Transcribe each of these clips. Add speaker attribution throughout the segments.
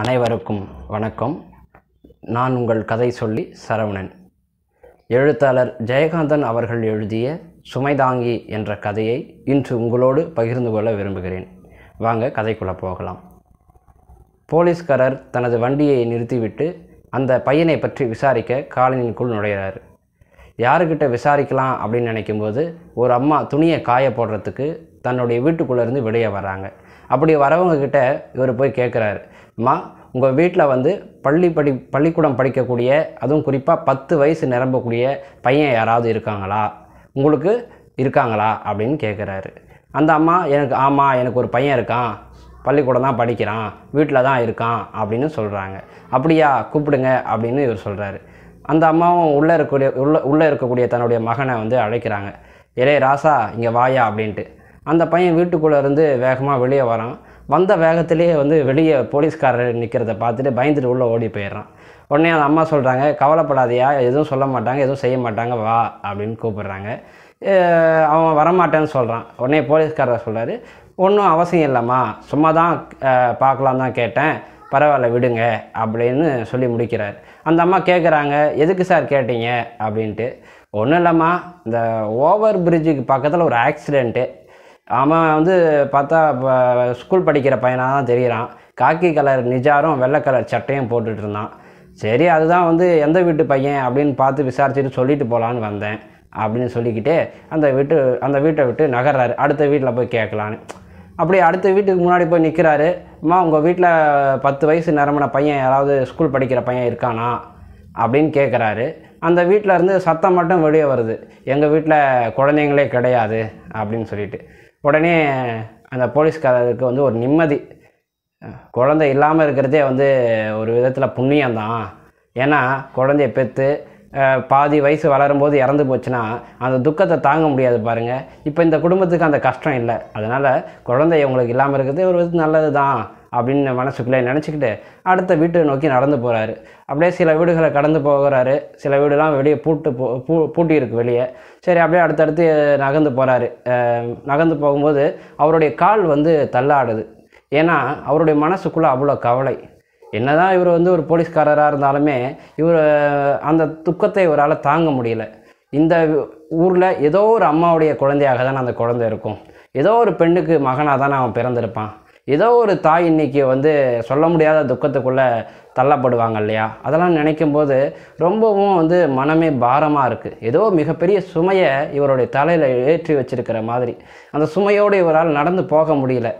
Speaker 1: அனைவருக்கும் வணக்கம் நான் உங்கள் கதை சொல்லி சரவணன் எழுத்தாளர் ஜெயகாந்தன் அவர்கள் எழுதிய சுமைதாங்கி என்ற கதையை இன்று உங்களோடு பகிர்ந்து கொள்ள விரும்புகிறேன் வாங்க கதைக்குள்ளே போகலாம் போலீஸ்காரர் தனது வண்டியை நிறுத்திவிட்டு அந்த பையனை பற்றி விசாரிக்க காலனிக்குள் நுழைகிறார் யாருக்கிட்ட விசாரிக்கலாம் அப்படின்னு நினைக்கும்போது ஒரு அம்மா துணியை காய போடுறதுக்கு தன்னுடைய வீட்டுக்குள்ளேருந்து வெளியே வராங்க அப்படி வரவங்கக்கிட்ட இவர் போய் கேட்குறாரு அம்மா உங்கள் வீட்டில் வந்து பள்ளி படி பள்ளிக்கூடம் படிக்கக்கூடிய அதுவும் குறிப்பாக பத்து வயசு நிரம்பக்கூடிய பையன் யாராவது இருக்காங்களா உங்களுக்கு இருக்காங்களா அப்படின்னு கேட்குறாரு அந்த அம்மா எனக்கு ஆமாம் எனக்கு ஒரு பையன் இருக்கான் பள்ளிக்கூடம் தான் படிக்கிறான் வீட்டில் தான் இருக்கான் அப்படின்னு சொல்கிறாங்க அப்படியா கூப்பிடுங்க அப்படின்னு இவர் சொல்கிறாரு அந்த அம்மாவும் உள்ளே இருக்கக்கூடிய உள்ள உள்ளே இருக்கக்கூடிய தன்னுடைய மகனை வந்து அழைக்கிறாங்க இளைய ராசா இங்கே வாயா அப்படின்ட்டு அந்த பையன் வீட்டுக்குள்ளே இருந்து வேகமாக வெளியே வரான் வந்த வேகத்திலேயே வந்து வெளியே போலீஸ்காரர் நிற்கிறத பார்த்துட்டு பயந்துட்டு உள்ளே ஓடி போயிடுறான் உடனே அந்த அம்மா சொல்கிறாங்க கவலைப்படாதியா எதுவும் சொல்ல மாட்டாங்க எதுவும் செய்ய மாட்டாங்க வா அப்படின்னு கூப்பிடுறாங்க அவன் வரமாட்டேன்னு சொல்கிறான் உடனே போலீஸ்காரர் சொல்கிறாரு ஒன்றும் அவசியம் இல்லைம்மா சும்மா தான் பார்க்கலாம் தான் கேட்டேன் பரவாயில்ல விடுங்க அப்படின்னு சொல்லி முடிக்கிறார் அந்த அம்மா கேட்குறாங்க எதுக்கு சார் கேட்டீங்க அப்படின்ட்டு ஒன்றும் இல்லைம்மா இந்த ஓவர் பிரிட்ஜுக்கு பக்கத்தில் ஒரு ஆக்சிடெண்ட்டு அவன் வந்து பார்த்தா இப்போ ஸ்கூல் படிக்கிற பையனாக தான் தெரிகிறான் காக்கி கலர் நிஜாரும் வெள்ளை கலர் சட்டையும் போட்டுட்டு இருந்தான் சரி அதுதான் வந்து எந்த வீட்டு பையன் அப்படின்னு பார்த்து விசாரிச்சுட்டு சொல்லிட்டு போகலான்னு வந்தேன் அப்படின்னு சொல்லிக்கிட்டு அந்த வீட்டு அந்த வீட்டை விட்டு நகர்றாரு அடுத்த வீட்டில் போய் கேட்கலான்னு அப்படி அடுத்த வீட்டுக்கு முன்னாடி போய் நிற்கிறாரு அம்மா உங்கள் வீட்டில் பத்து வயசு நிரம்பின பையன் யாராவது ஸ்கூல் படிக்கிற பையன் இருக்கானா அப்படின்னு கேட்குறாரு அந்த வீட்டில் இருந்து சத்தம் மட்டும் வெளியே வருது எங்கள் வீட்டில் குழந்தைங்களே கிடையாது அப்படின்னு சொல்லிட்டு உடனே அந்த போலீஸ்காரருக்கு வந்து ஒரு நிம்மதி குழந்தை இல்லாமல் இருக்கிறதே வந்து ஒரு விதத்தில் புண்ணியம்தான் ஏன்னா குழந்தைய பெற்று பாதி வயசு வளரும்போது இறந்து போச்சுன்னா அந்த துக்கத்தை தாங்க முடியாது பாருங்கள் இப்போ இந்த குடும்பத்துக்கு அந்த கஷ்டம் இல்லை அதனால் குழந்தை உங்களுக்கு இல்லாமல் இருக்கிறது ஒரு விதத்து நல்லது தான் அப்படின்னு மனசுக்குள்ளே நினச்சிக்கிட்டு அடுத்த வீட்டை நோக்கி நடந்து போகிறாரு அப்படியே சில வீடுகளை கடந்து போகிறாரு சில வீடுலாம் வெளியே பூட்டு போ பூ பூட்டியிருக்கு வெளியே சரி அப்படியே அடுத்தடுத்து நகர்ந்து போகிறாரு நகர்ந்து போகும்போது அவருடைய கால் வந்து தள்ளாடுது ஏன்னா அவருடைய மனசுக்குள்ளே அவ்வளோ கவலை தான் இவர் வந்து ஒரு போலீஸ்காரராக இருந்தாலுமே இவர் அந்த துக்கத்தை இவரால் தாங்க முடியல இந்த ஊரில் ஏதோ ஒரு அம்மாவுடைய குழந்தையாக தான் அந்த குழந்தை இருக்கும் ஏதோ ஒரு பெண்ணுக்கு மகனாக தான் அவன் பிறந்திருப்பான் ஏதோ ஒரு தாய் இன்றைக்கி வந்து சொல்ல முடியாத துக்கத்துக்குள்ளே தள்ளப்படுவாங்க இல்லையா அதெல்லாம் நினைக்கும் போது ரொம்பவும் வந்து மனமே பாரமாக இருக்குது ஏதோ மிகப்பெரிய சுமையை இவருடைய தலையில் ஏற்றி வச்சிருக்கிற மாதிரி அந்த சுமையோடு இவரால் நடந்து போக முடியல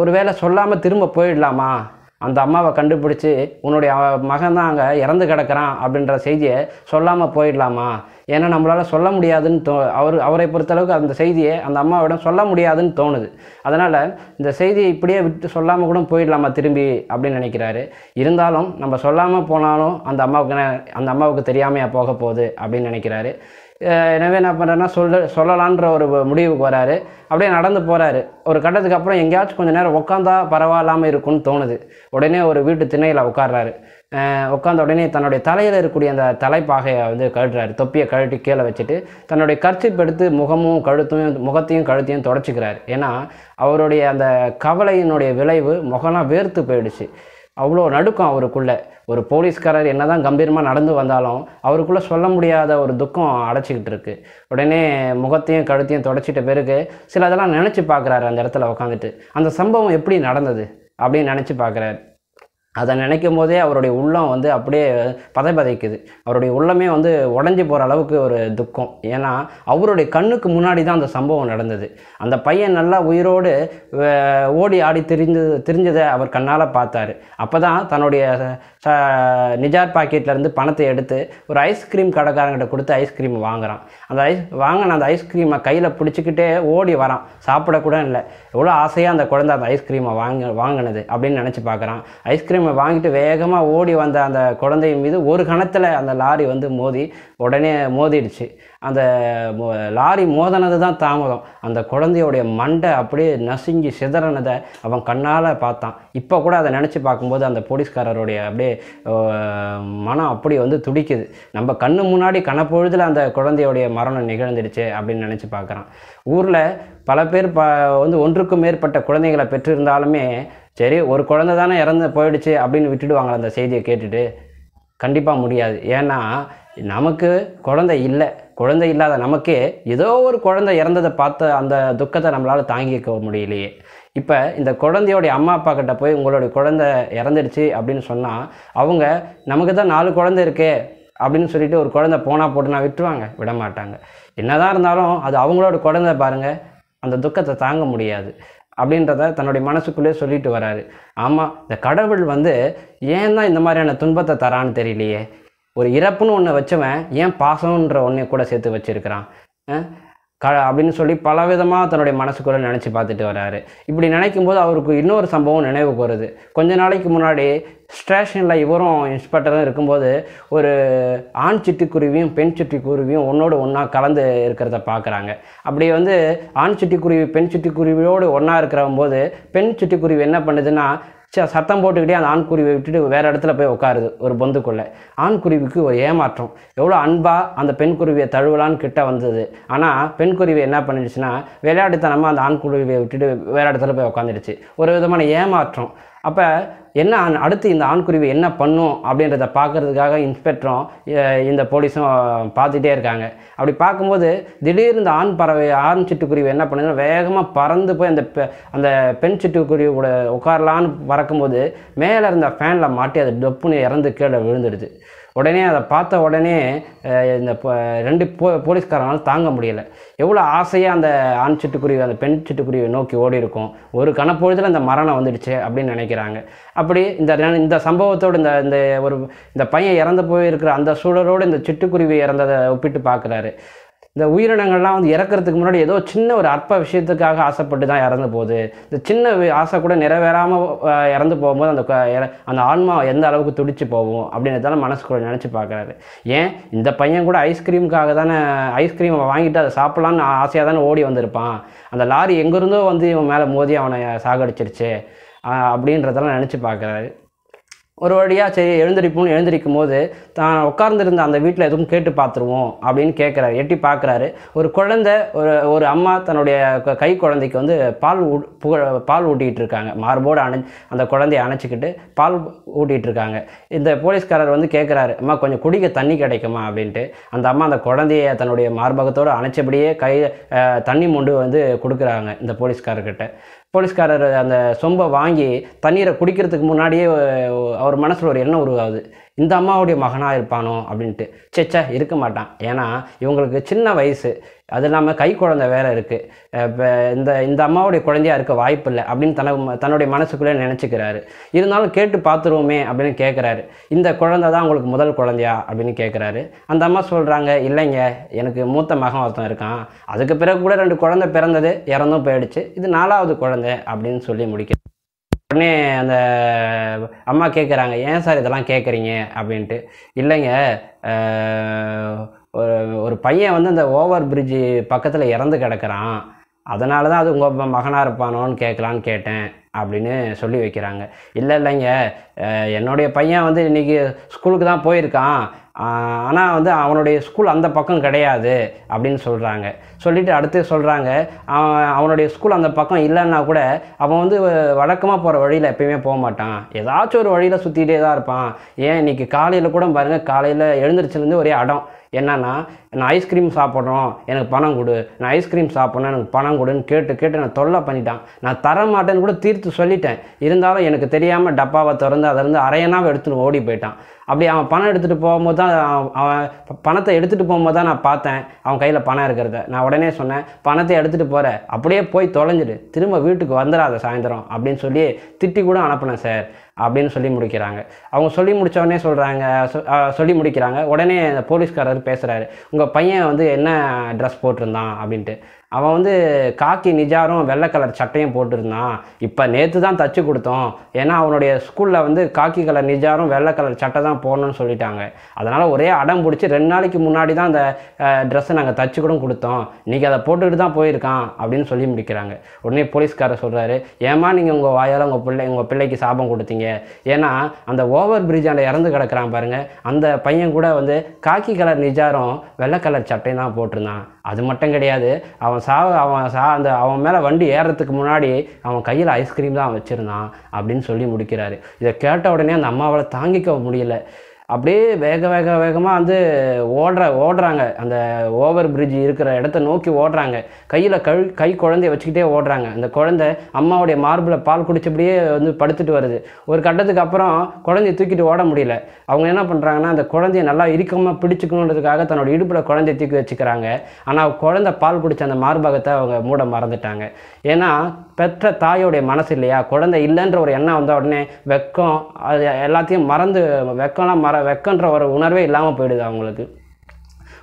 Speaker 1: ஒருவேளை சொல்லாமல் திரும்ப போயிடலாமா அந்த அம்மாவை கண்டுபிடிச்சி உன்னுடைய மகன் தான் அங்கே இறந்து கிடக்கிறான் அப்படின்ற செய்தியை சொல்லாமல் போயிடலாமா ஏன்னா நம்மளால் சொல்ல முடியாதுன்னு தோ அவர் அவரை பொறுத்தளவுக்கு அந்த செய்தியை அந்த அம்மாவிடம் சொல்ல முடியாதுன்னு தோணுது அதனால் இந்த செய்தியை இப்படியே விட்டு சொல்லாமல் கூட போயிடலாமா திரும்பி அப்படின்னு நினைக்கிறாரு இருந்தாலும் நம்ம சொல்லாமல் போனாலும் அந்த அம்மாவுக்கு அந்த அம்மாவுக்கு தெரியாமையாக போக போகுது அப்படின்னு நினைக்கிறாரு எனவே என்ன பண்ணுறேன்னா சொல்ல சொல்லலான்ற ஒரு முடிவுக்கு வராரு அப்படியே நடந்து போகிறாரு ஒரு கட்டத்துக்கு அப்புறம் எங்கேயாச்சும் கொஞ்சம் நேரம் உட்காந்தா பரவாயில்லாமல் இருக்கும்னு தோணுது உடனே ஒரு வீட்டு திண்ணையில் உட்காடுறாரு உட்காந்த உடனே தன்னுடைய தலையில் இருக்கக்கூடிய அந்த தலைப்பாகையை வந்து கழட்டுறாரு தொப்பியை கழட்டி கீழே வச்சுட்டு தன்னுடைய கர்ச்சிப் எடுத்து முகமும் கழுத்தையும் முகத்தையும் கழுத்தையும் தொடச்சிக்கிறார் ஏன்னா அவருடைய அந்த கவலையினுடைய விளைவு முகம்லாம் வேர்த்து போயிடுச்சு அவ்வளோ நடுக்கம் அவருக்குள்ளே ஒரு போலீஸ்காரர் என்ன தான் கம்பீரமாக நடந்து வந்தாலும் அவருக்குள்ளே சொல்ல முடியாத ஒரு துக்கம் அடைச்சிக்கிட்டு இருக்கு உடனே முகத்தையும் கழுத்தையும் தொடச்சிட்ட பிறகு சில அதெல்லாம் நினச்சி பார்க்குறாரு அந்த இடத்துல உட்காந்துட்டு அந்த சம்பவம் எப்படி நடந்தது அப்படின்னு நினச்சி பார்க்குறாரு அதை நினைக்கும் போதே அவருடைய உள்ளம் வந்து அப்படியே பதை பதைக்குது அவருடைய உள்ளமே வந்து உடஞ்சி போகிற அளவுக்கு ஒரு துக்கம் ஏன்னா அவருடைய கண்ணுக்கு முன்னாடி தான் அந்த சம்பவம் நடந்தது அந்த பையன் நல்லா உயிரோடு ஓடி ஆடி தெரிஞ்சது திரிஞ்சதை அவர் கண்ணால் பார்த்தாரு அப்போ தான் தன்னுடைய நிஜார் பாக்கெட்லேருந்து பணத்தை எடுத்து ஒரு ஐஸ்கிரீம் கடைக்காரங்கிட்ட கொடுத்து ஐஸ்கிரீம் வாங்குகிறான் அந்த ஐஸ் வாங்கின அந்த ஐஸ்கிரீமை கையில் பிடிச்சிக்கிட்டே ஓடி வரான் சாப்பிடக்கூட இல்லை எவ்வளோ ஆசையாக அந்த குழந்தை அந்த ஐஸ்கிரீமை வாங்க வாங்கினது அப்படின்னு நினச்சி பார்க்குறான் ஐஸ்கிரீமை வாங்கிட்டு வேகமாக ஓடி வந்த அந்த குழந்தையின் மீது ஒரு கணத்தில் அந்த லாரி வந்து மோதி உடனே மோதிடுச்சு அந்த லாரி மோதனது தான் தாமதம் அந்த குழந்தையோடைய மண்டை அப்படியே நசுங்கி சிதறனதை அவன் கண்ணால் பார்த்தான் இப்போ கூட அதை நினச்சி பார்க்கும்போது அந்த போலீஸ்காரருடைய அப்படியே மனம் அப்படி வந்து துடிக்குது நம்ம கண்ணு முன்னாடி கணப்பொழுதில் அந்த குழந்தையோடைய மரணம் நிகழ்ந்துடுச்சு அப்படின்னு நினச்சி பார்க்குறான் ஊரில் பல பேர் ப வந்து ஒன்றுக்கும் மேற்பட்ட குழந்தைகளை பெற்றிருந்தாலுமே சரி ஒரு குழந்தை தானே இறந்து போயிடுச்சு அப்படின்னு விட்டுடுவாங்களே அந்த செய்தியை கேட்டுட்டு கண்டிப்பாக முடியாது ஏன்னா நமக்கு குழந்தை இல்லை குழந்தை இல்லாத நமக்கு ஏதோ ஒரு குழந்தை இறந்ததை பார்த்த அந்த துக்கத்தை நம்மளால் தாங்கிக்க முடியலையே இப்போ இந்த குழந்தையோடைய அம்மா அப்பா கிட்ட போய் உங்களுடைய குழந்தை இறந்துடுச்சு அப்படின்னு சொன்னால் அவங்க நமக்கு தான் நாலு குழந்தை இருக்கே அப்படின்னு சொல்லிட்டு ஒரு குழந்தை போனால் போட்டுனா விட்டுருவாங்க விட மாட்டாங்க என்னதான் இருந்தாலும் அது அவங்களோட குழந்தை பாருங்கள் அந்த துக்கத்தை தாங்க முடியாது அப்படின்றத தன்னுடைய மனசுக்குள்ளே சொல்லிட்டு வராரு ஆமாம் இந்த கடவுள் வந்து ஏன் தான் இந்த மாதிரியான துன்பத்தை தரான்னு தெரியலையே ஒரு இறப்புன்னு ஒன்று வச்சவன் ஏன் பாசம்ன்ற ஒன்றையும் கூட சேர்த்து வச்சுருக்கிறான் க அப்படின்னு சொல்லி பலவிதமாக தன்னுடைய மனசுக்குள்ளே நினச்சி பார்த்துட்டு வராரு இப்படி நினைக்கும் போது அவருக்கு இன்னொரு சம்பவம் நினைவு போகிறது கொஞ்ச நாளைக்கு முன்னாடி ஸ்டேஷனில் இவரும் இன்ஸ்பெக்டரும் இருக்கும்போது ஒரு ஆண் சிட்டுக்குருவியும் பெண் சிட்டுக்குருவியும் ஒன்றோடு ஒன்றா கலந்து இருக்கிறத பார்க்குறாங்க அப்படி வந்து ஆண் சிட்டுக்குருவி பெண் சிட்டுக்குருவியோடு ஒன்றா இருக்கிற போது பெண் சிட்டுக்குருவி என்ன பண்ணுதுன்னா சத்தம் போட்டுக்கிட்டே அந்த ஆண்குருவி விட்டுட்டு வேறு இடத்துல போய் உட்காருது ஒரு பொந்துக்குள்ளே ஆண்குருவிக்கு ஒரு ஏமாற்றம் எவ்வளோ அன்பாக அந்த பெண்குருவியை தழுவலான்னு கிட்ட வந்தது ஆனால் பெண்குருவி என்ன பண்ணிடுச்சுன்னா விளையாட்டுத்தனமாக அந்த ஆண்குருவியை விட்டுட்டு வேறு இடத்துல போய் உட்காந்துடுச்சு ஒரு விதமான ஏமாற்றம் அப்போ என்ன அடுத்து இந்த குருவி என்ன பண்ணும் அப்படின்றத பார்க்குறதுக்காக இன்ஸ்பெக்டரும் இந்த போலீஸும் பார்த்துட்டே இருக்காங்க அப்படி பார்க்கும்போது திடீர்னு இந்த ஆண் பறவை ஆண் சிட்டுக்குருவி என்ன பண்ணுதுன்னா வேகமாக பறந்து போய் அந்த அந்த பெண் சிட்டுக்குருவி கூட உட்காரலான்னு பறக்கும்போது மேலே இருந்த ஃபேனில் மாட்டி அதை டொப்புன்னு இறந்து கீழே விழுந்துடுது உடனே அதை பார்த்த உடனே இந்த ரெண்டு போ போலீஸ்காரங்களால் தாங்க முடியலை எவ்வளோ ஆசையாக அந்த ஆண் சிட்டுக்குருவி அந்த பெண் சிட்டுக்குருவியை நோக்கி ஓடி இருக்கும் ஒரு கணப்பொழுதில் அந்த மரணம் வந்துடுச்சு அப்படின்னு நினைக்கிறாங்க அப்படி இந்த இந்த சம்பவத்தோடு இந்த இந்த ஒரு இந்த பையன் இறந்து போயிருக்கிற அந்த சூழலோடு இந்த சிட்டுக்குருவி இறந்ததை ஒப்பிட்டு பார்க்குறாரு இந்த உயிரினங்கள்லாம் வந்து இறக்கிறதுக்கு முன்னாடி ஏதோ சின்ன ஒரு அற்ப விஷயத்துக்காக ஆசைப்பட்டு தான் இறந்து போகுது இந்த சின்ன ஆசை கூட நிறைவேறாமல் இறந்து போகும்போது அந்த அந்த ஆன்மா எந்த அளவுக்கு துடிச்சு போகும் அப்படின்றதால மனசுக்குள்ள நினச்சி பார்க்குறாரு ஏன் இந்த பையன் கூட ஐஸ்கிரீமுக்காக தானே ஐஸ்கிரீமை வாங்கிட்டு அதை சாப்பிட்லான்னு ஆசையாக தானே ஓடி வந்திருப்பான் அந்த லாரி எங்கேருந்தோ வந்து இவன் மேலே மோதி அவனை சாகடிச்சிருச்சு அப்படின்றதெல்லாம் நினச்சி பார்க்குறாரு ஒரு வழியாக சரி எழுந்திருப்போம்னு எழுந்திருக்கும் போது தான் உட்கார்ந்துருந்த அந்த வீட்டில் எதுவும் கேட்டு பார்த்துருவோம் அப்படின்னு கேட்குறாரு எட்டி பார்க்குறாரு ஒரு குழந்தை ஒரு ஒரு அம்மா தன்னுடைய கை குழந்தைக்கு வந்து பால் புகழ் பால் ஊட்டிகிட்டு இருக்காங்க மார்போடு அணை அந்த குழந்தைய அணைச்சிக்கிட்டு பால் ஊட்டிகிட்டு இருக்காங்க இந்த போலீஸ்காரர் வந்து கேட்குறாரு அம்மா கொஞ்சம் குடிக்க தண்ணி கிடைக்குமா அப்படின்ட்டு அந்த அம்மா அந்த குழந்தைய தன்னுடைய மார்பகத்தோடு அணைச்சபடியே கை தண்ணி மொண்டு வந்து கொடுக்குறாங்க இந்த போலீஸ்காரர்கிட்ட போலீஸ்காரர் அந்த சொம்பை வாங்கி தண்ணீரை குடிக்கிறதுக்கு முன்னாடியே அவர் மனசில் ஒரு எண்ணம் உருவாகுது இந்த அம்மாவுடைய மகனாக இருப்பானோ அப்படின்ட்டு சேச்சா இருக்க மாட்டான் ஏன்னா இவங்களுக்கு சின்ன வயசு அது இல்லாமல் கை குழந்தை வேறு இருக்குது இந்த இந்த அம்மாவுடைய குழந்தையாக இருக்க வாய்ப்பு இல்லை அப்படின்னு தன தன்னுடைய மனசுக்குள்ளே நினச்சிக்கிறாரு இருந்தாலும் கேட்டு பார்த்துருவோமே அப்படின்னு கேட்குறாரு இந்த குழந்தை தான் உங்களுக்கு முதல் குழந்தையா அப்படின்னு கேட்குறாரு அந்த அம்மா சொல்கிறாங்க இல்லைங்க எனக்கு மூத்த மகன் ஒருத்தன் இருக்கான் அதுக்கு பிறகு கூட ரெண்டு குழந்தை பிறந்தது இறந்தும் போயிடுச்சு இது நாலாவது குழந்தை அப்படின்னு சொல்லி முடிக்கிறேன் உடனே அந்த அம்மா கேட்குறாங்க ஏன் சார் இதெல்லாம் கேட்குறீங்க அப்படின்ட்டு இல்லைங்க ஒரு ஒரு பையன் வந்து அந்த ஓவர் பிரிட்ஜு பக்கத்தில் இறந்து கிடக்கிறான் அதனால தான் அது உங்கள் மகனாக இருப்பானோன்னு கேட்கலான்னு கேட்டேன் அப்படின்னு சொல்லி வைக்கிறாங்க இல்லை இல்லைங்க என்னுடைய பையன் வந்து இன்றைக்கி ஸ்கூலுக்கு தான் போயிருக்கான் ஆனால் வந்து அவனுடைய ஸ்கூல் அந்த பக்கம் கிடையாது அப்படின்னு சொல்கிறாங்க சொல்லிவிட்டு அடுத்து சொல்கிறாங்க அவனுடைய ஸ்கூல் அந்த பக்கம் இல்லைன்னா கூட அவன் வந்து வழக்கமாக போகிற வழியில் எப்பயுமே போக மாட்டான் ஏதாச்சும் ஒரு வழியில் சுற்றிகிட்டே தான் இருப்பான் ஏன் இன்றைக்கி காலையில் கூட பாருங்கள் காலையில் எழுந்திரிச்சிலேருந்து ஒரே அடம் என்னன்னா நான் ஐஸ்கிரீம் சாப்பிட்றோம் எனக்கு பணம் கொடு நான் ஐஸ்கிரீம் சாப்பிட்றோம் எனக்கு பணம் கொடுன்னு கேட்டு கேட்டு நான் தொல்லை பண்ணிட்டான் நான் தர மாட்டேன்னு கூட தீர்த்து சொல்லிட்டேன் இருந்தாலும் எனக்கு தெரியாமல் டப்பாவை திறந்து அதிலிருந்து அரையனாவை எடுத்துன்னு ஓடி போயிட்டான் அப்படி அவன் பணம் எடுத்துகிட்டு போகும்போது தான் அவன் பணத்தை எடுத்துகிட்டு போகும்போது தான் நான் பார்த்தேன் அவன் கையில் பணம் இருக்கிறத நான் உடனே சொன்னேன் பணத்தை எடுத்துகிட்டு போகிற அப்படியே போய் தொலைஞ்சிடு திரும்ப வீட்டுக்கு வந்துடாத சாயந்தரம் அப்படின்னு சொல்லி திட்டி கூட அனுப்பினேன் சார் அப்படின்னு சொல்லி முடிக்கிறாங்க அவங்க சொல்லி முடித்தவொடனே சொல்கிறாங்க சொல்லி முடிக்கிறாங்க உடனே போலீஸ்காரர் பேசுகிறாரு உங்கள் பையன் வந்து என்ன ட்ரெஸ் போட்டிருந்தான் அப்படின்ட்டு அவன் வந்து காக்கி நிஜாரும் வெள்ளை கலர் சட்டையும் போட்டிருந்தான் இப்போ நேற்று தான் தச்சு கொடுத்தோம் ஏன்னா அவனுடைய ஸ்கூலில் வந்து காக்கி கலர் நிஜாரும் வெள்ளை கலர் சட்டை தான் போடணும்னு சொல்லிட்டாங்க அதனால் ஒரே அடம் பிடிச்சி ரெண்டு நாளைக்கு முன்னாடி தான் அந்த ட்ரெஸ்ஸை நாங்கள் தச்சு கூட கொடுத்தோம் இன்றைக்கி அதை போட்டுக்கிட்டு தான் போயிருக்கான் அப்படின்னு சொல்லி முடிக்கிறாங்க உடனே போலீஸ்காரர் சொல்கிறாரு ஏமா நீங்கள் உங்கள் வாயால் உங்கள் பிள்ளை உங்கள் பிள்ளைக்கு சாபம் கொடுத்தீங்க ஏன்னா அந்த ஓவர் அந்த இறந்து கிடக்கிறான் பாருங்கள் அந்த பையன் கூட வந்து காக்கி கலர் நிஜாரும் வெள்ளை கலர் சட்டையும் தான் போட்டிருந்தான் அது மட்டும் கிடையாது அவன் அவன் சா அவன் சா அந்த அவன் மேலே வண்டி ஏறுறதுக்கு முன்னாடி அவன் கையில் ஐஸ்கிரீம் தான் வச்சுருந்தான் அப்படின்னு சொல்லி முடிக்கிறாரு இதை கேட்ட உடனே அந்த அம்மாவால் தாங்கிக்க முடியல அப்படியே வேக வேக வேகமாக வந்து ஓடுற ஓடுறாங்க அந்த ஓவர் பிரிட்ஜ் இருக்கிற இடத்த நோக்கி ஓடுறாங்க கையில் கழு கை குழந்தைய வச்சுக்கிட்டே ஓடுறாங்க அந்த குழந்தை அம்மாவுடைய மார்பில் பால் குடிச்சபடியே வந்து படுத்துட்டு வருது ஒரு கட்டத்துக்கு அப்புறம் குழந்தைய தூக்கிட்டு ஓட முடியல அவங்க என்ன பண்ணுறாங்கன்னா அந்த குழந்தைய நல்லா இறுக்கமாக பிடிச்சிக்கணுன்றதுக்காக தன்னோட இடுப்பில் குழந்தைய தூக்கி வச்சுக்கிறாங்க ஆனால் குழந்தை பால் குடித்த அந்த மார்பகத்தை அவங்க மூட மறந்துட்டாங்க ஏன்னா பெற்ற தாயோடைய மனசு இல்லையா குழந்தை இல்லைன்ற ஒரு எண்ணம் வந்த உடனே வெக்கம் அது எல்லாத்தையும் மறந்து வெக்கம்லாம் மற வெக்கன்ற ஒரு உணர்வே இல்லாமல் போயிடுது அவங்களுக்கு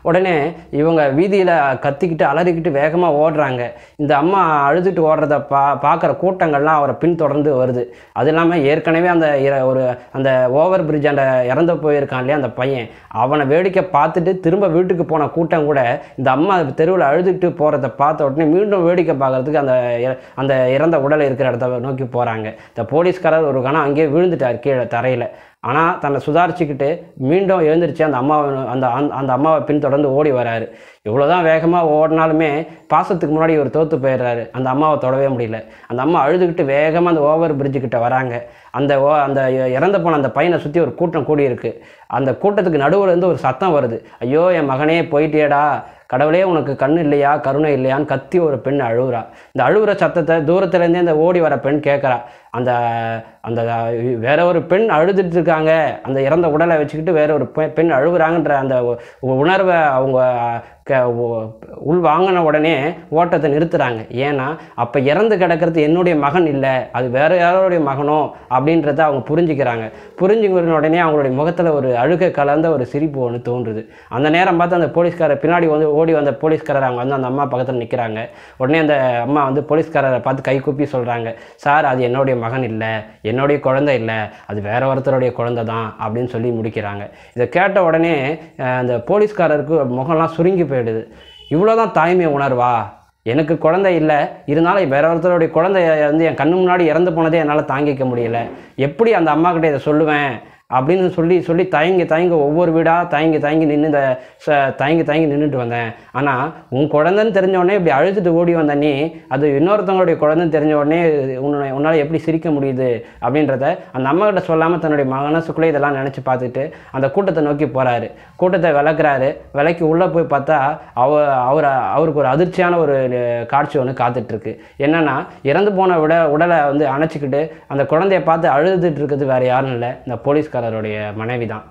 Speaker 1: உடனே இவங்க வீதியில் கத்திக்கிட்டு அலறிக்கிட்டு வேகமாக ஓடுறாங்க இந்த அம்மா அழுதுட்டு ஓடுறத பா பார்க்குற கூட்டங்கள்லாம் அவரை பின்தொடர்ந்து வருது அது இல்லாமல் ஏற்கனவே அந்த ஒரு அந்த ஓவர் பிரிட்ஜ் அந்த இறந்து போயிருக்கான் இல்லையா அந்த பையன் அவனை வேடிக்கை பார்த்துட்டு திரும்ப வீட்டுக்கு போன கூட்டம் கூட இந்த அம்மா தெருவில் அழுதுட்டு போகிறத பார்த்த உடனே மீண்டும் வேடிக்கை பார்க்குறதுக்கு அந்த அந்த இறந்த உடலை இருக்கிற இடத்த நோக்கி போகிறாங்க இந்த போலீஸ்காரர் ஒரு கணம் அங்கேயே விழுந்துட்டார் கீழே தரையில் ஆனால் தன்னை சுதாரிச்சுக்கிட்டு மீண்டும் எழுந்திரிச்சு அந்த அம்மாவை அந்த அந்த அம்மாவை பின்தொடர்ந்து ஓடி வராரு இவ்வளோதான் தான் வேகமாக ஓடினாலுமே பாசத்துக்கு முன்னாடி இவர் தோற்று போயிடுறாரு அந்த அம்மாவை தொடவே முடியல அந்த அம்மா அழுதுகிட்டு வேகமாக அந்த ஓவர் பிரிட்ஜுக்கிட்ட வராங்க அந்த ஓ அந்த இறந்து போன அந்த பையனை சுற்றி ஒரு கூட்டம் கூடியிருக்கு அந்த கூட்டத்துக்கு நடுவில் இருந்து ஒரு சத்தம் வருது ஐயோ என் மகனே போயிட்டேடா கடவுளே உனக்கு கண் இல்லையா கருணை இல்லையான்னு கத்தி ஒரு பெண் அழுகுறா இந்த அழுகுற சத்தத்தை தூரத்துலேருந்தே அந்த ஓடி வர பெண் கேட்குறா அந்த அந்த வேற ஒரு பெண் அழுதுட்டு இருக்காங்க அந்த இறந்த உடலை வச்சுக்கிட்டு வேற ஒரு பெண் அழுகுறாங்கன்ற அந்த உணர்வை அவங்க க உள் வாங்கின உடனே ஓட்டத்தை நிறுத்துகிறாங்க ஏன்னா அப்போ இறந்து கிடக்கிறது என்னுடைய மகன் இல்லை அது வேறு யாரோடைய மகனோ அப்படின்றத அவங்க புரிஞ்சுக்கிறாங்க புரிஞ்சுக்கிற உடனே அவங்களுடைய முகத்தில் ஒரு அழுக கலந்த ஒரு சிரிப்பு ஒன்று தோன்றுது அந்த நேரம் பார்த்து அந்த போலீஸ்காரர் பின்னாடி வந்து ஓடி வந்த போலீஸ்காரர் அவங்க வந்து அந்த அம்மா பக்கத்தில் நிற்கிறாங்க உடனே அந்த அம்மா வந்து போலீஸ்காரரை பார்த்து கை கூப்பி சொல்கிறாங்க சார் அது என்னுடைய மகன் இல்லை என்னுடைய குழந்தை இல்லை அது வேற ஒருத்தருடைய குழந்தை தான் அப்படின்னு சொல்லி முடிக்கிறாங்க இதை கேட்ட உடனே அந்த போலீஸ்காரருக்கு முகம்லாம் சுருங்கி போய் போயிடுது இவ்வளோதான் தாய்மை உணர்வா எனக்கு குழந்தை இல்லை இருந்தாலும் வேற ஒருத்தருடைய குழந்தை வந்து என் கண்ணு முன்னாடி இறந்து போனதே என்னால் தாங்கிக்க முடியல எப்படி அந்த அம்மாக்கிட்ட இதை சொல்லுவேன் அப்படின்னு சொல்லி சொல்லி தயங்கி தயங்கி ஒவ்வொரு வீடாக தயங்கி தயங்கி நின்று இந்த தயங்கி தயங்கி நின்றுட்டு வந்தேன் ஆனால் உன் குழந்தைன்னு தெரிஞ்ச உடனே இப்படி அழுத்துட்டு ஓடி வந்த நீ அது இன்னொருத்தவங்களுடைய குழந்தைன்னு தெரிஞ்ச உடனே உன்னை உன்னால் எப்படி சிரிக்க முடியுது அப்படின்றத அந்த அம்மாக்கிட்ட சொல்லாமல் தன்னுடைய மகனசுக்குள்ளே இதெல்லாம் நினச்சி பார்த்துட்டு அந்த கூட்டத்தை நோக்கி போகிறாரு கூட்டத்தை விளக்குறாரு விளக்கி உள்ளே போய் பார்த்தா அவ அவர் அவருக்கு ஒரு அதிர்ச்சியான ஒரு காட்சி ஒன்று காத்துட்ருக்கு என்னென்னா இறந்து போன விட உடலை வந்து அணைச்சிக்கிட்டு அந்த குழந்தைய பார்த்து அழுதுட்டு இருக்கிறது வேறு யாரும் இல்லை இந்த போலீஸ் போலீஸ்காரருடைய மனைவி தான்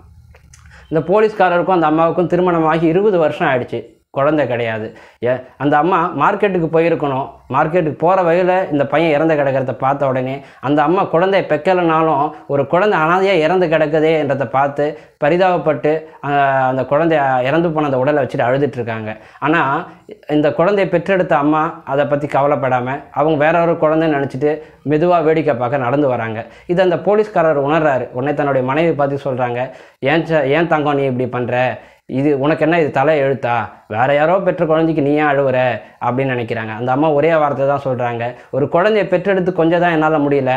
Speaker 1: இந்த போலீஸ்காரருக்கும் அந்த அம்மாவுக்கும் திருமணமாகி இருபது வருஷம் ஆயிடுச்சு குழந்தை கிடையாது ஏ அந்த அம்மா மார்க்கெட்டுக்கு போயிருக்கணும் மார்க்கெட்டுக்கு போகிற வகையில் இந்த பையன் இறந்து கிடக்கிறத பார்த்த உடனே அந்த அம்மா குழந்தைய பெக்கலைனாலும் ஒரு குழந்தை அனாதையாக இறந்து கிடக்குதே என்றதை பார்த்து பரிதாபப்பட்டு அந்த குழந்தைய இறந்து போன அந்த உடலை வச்சுட்டு அழுதுட்டுருக்காங்க ஆனால் இந்த குழந்தைய பெற்றெடுத்த அம்மா அதை பற்றி கவலைப்படாமல் அவங்க வேற ஒரு குழந்தைன்னு நினச்சிட்டு மெதுவாக வேடிக்கை பார்க்க நடந்து வராங்க இது அந்த போலீஸ்காரர் உணர்றாரு உடனே தன்னுடைய மனைவி பார்த்து சொல்கிறாங்க ஏன் ஏன் தங்கம் நீ இப்படி பண்ணுற இது உனக்கு என்ன இது தலை எழுத்தா வேற யாரோ பெற்ற குழந்தைக்கு நீ ஏன் அழுவுற அப்படின்னு நினைக்கிறாங்க அந்த அம்மா ஒரே வார்த்தை தான் சொல்கிறாங்க ஒரு குழந்தையை பெற்றெடுத்து கொஞ்சம் தான் என்னால் முடியல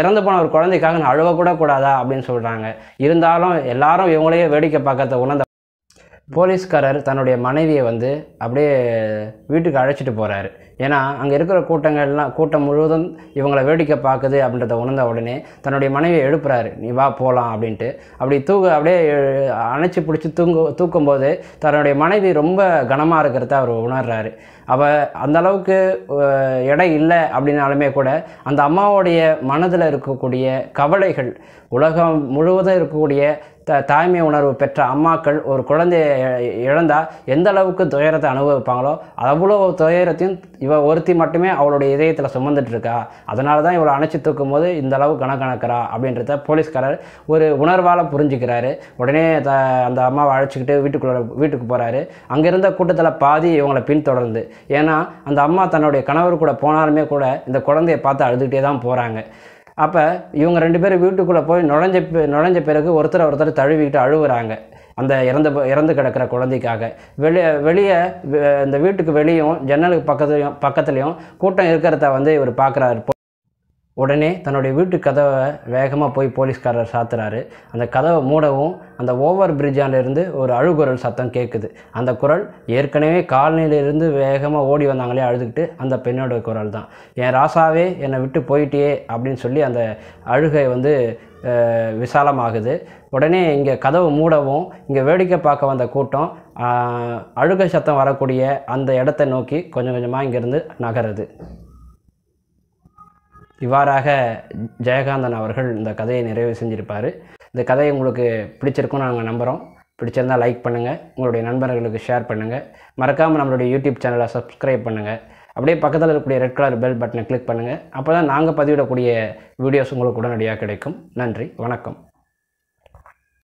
Speaker 1: இறந்து போன ஒரு குழந்தைக்காக நான் அழுவக்கூட கூடாதா அப்படின்னு சொல்கிறாங்க இருந்தாலும் எல்லாரும் இவங்களையே வேடிக்கை பார்க்கறத உணர்ந்த போலீஸ்காரர் தன்னுடைய மனைவியை வந்து அப்படியே வீட்டுக்கு அழைச்சிட்டு போகிறாரு ஏன்னா அங்கே இருக்கிற கூட்டங்கள்லாம் கூட்டம் முழுவதும் இவங்களை வேடிக்கை பார்க்குது அப்படின்றத உணர்ந்த உடனே தன்னுடைய மனைவியை எழுப்புறாரு நீ வா போகலாம் அப்படின்ட்டு அப்படி தூக்க அப்படியே அணைச்சி பிடிச்சி தூங்கு தூக்கும்போது தன்னுடைய மனைவி ரொம்ப கனமாக இருக்கிறத அவர் உணர்றாரு அப்போ அந்த அளவுக்கு இடம் இல்லை அப்படின்னாலுமே கூட அந்த அம்மாவுடைய மனதில் இருக்கக்கூடிய கவலைகள் உலகம் முழுவதும் இருக்கக்கூடிய த தாய்மை உணர்வு பெற்ற அம்மாக்கள் ஒரு குழந்தைய இழந்தால் எந்த அளவுக்கு துயரத்தை அனுபவிப்பாங்களோ அவ்வளோ துயரத்தையும் இவ ஒருத்தி மட்டுமே அவளுடைய இதயத்தில் சுமந்துட்டுருக்கா அதனால தான் இவளை அணைச்சி தூக்கும் போது இந்த அளவு கணக்கணக்கிறா அப்படின்றத போலீஸ்காரர் ஒரு உணர்வால் புரிஞ்சுக்கிறாரு உடனே த அந்த அம்மாவை அழைச்சிக்கிட்டு வீட்டுக்குள்ளே வீட்டுக்கு போகிறாரு அங்கே இருந்த கூட்டத்தில் பாதி இவங்களை பின்தொடர்ந்து ஏன்னா அந்த அம்மா தன்னுடைய கணவர் கூட போனாலுமே கூட இந்த குழந்தையை பார்த்து அழுதுகிட்டே தான் போகிறாங்க அப்போ இவங்க ரெண்டு பேரும் வீட்டுக்குள்ளே போய் நுழைஞ்ச நுழைஞ்ச பிறகு ஒருத்தர் ஒருத்தர் தழுவிக்கிட்டு அழுகுறாங்க அந்த இறந்து இறந்து கிடக்கிற குழந்தைக்காக வெளியே வெளியே இந்த வீட்டுக்கு வெளியும் ஜன்னலுக்கு பக்கத்துலையும் பக்கத்துலேயும் கூட்டம் இருக்கிறத வந்து இவர் பார்க்குறாரு உடனே தன்னுடைய வீட்டு கதவை வேகமாக போய் போலீஸ்காரர் சாத்துறாரு அந்த கதவை மூடவும் அந்த ஓவர் பிரிட்ஜானிலிருந்து ஒரு அழுகுரல் சத்தம் கேட்குது அந்த குரல் ஏற்கனவே காலனிலிருந்து வேகமாக ஓடி வந்தாங்களே அழுதுகிட்டு அந்த பெண்ணோட குரல் தான் என் ராசாவே என்னை விட்டு போயிட்டியே அப்படின்னு சொல்லி அந்த அழுகை வந்து விசாலமாகுது உடனே இங்கே கதவு மூடவும் இங்கே வேடிக்கை பார்க்க வந்த கூட்டம் அழுகை சத்தம் வரக்கூடிய அந்த இடத்தை நோக்கி கொஞ்சம் கொஞ்சமாக இங்கேருந்து நகருது இவ்வாறாக ஜெயகாந்தன் அவர்கள் இந்த கதையை நிறைவு செஞ்சுருப்பார் இந்த கதையை உங்களுக்கு பிடிச்சிருக்கும் நாங்கள் நம்புகிறோம் பிடிச்சிருந்தால் லைக் பண்ணுங்கள் உங்களுடைய நண்பர்களுக்கு ஷேர் பண்ணுங்கள் மறக்காமல் நம்மளுடைய யூடியூப் சேனலை சப்ஸ்கிரைப் பண்ணுங்கள் அப்படியே பக்கத்தில் இருக்கக்கூடிய ரெட் கலர் பெல் பட்டனை கிளிக் பண்ணுங்கள் அப்போ தான் நாங்கள் பதிவிடக்கூடிய வீடியோஸ் உங்களுக்கு உடனடியாக கிடைக்கும் நன்றி வணக்கம்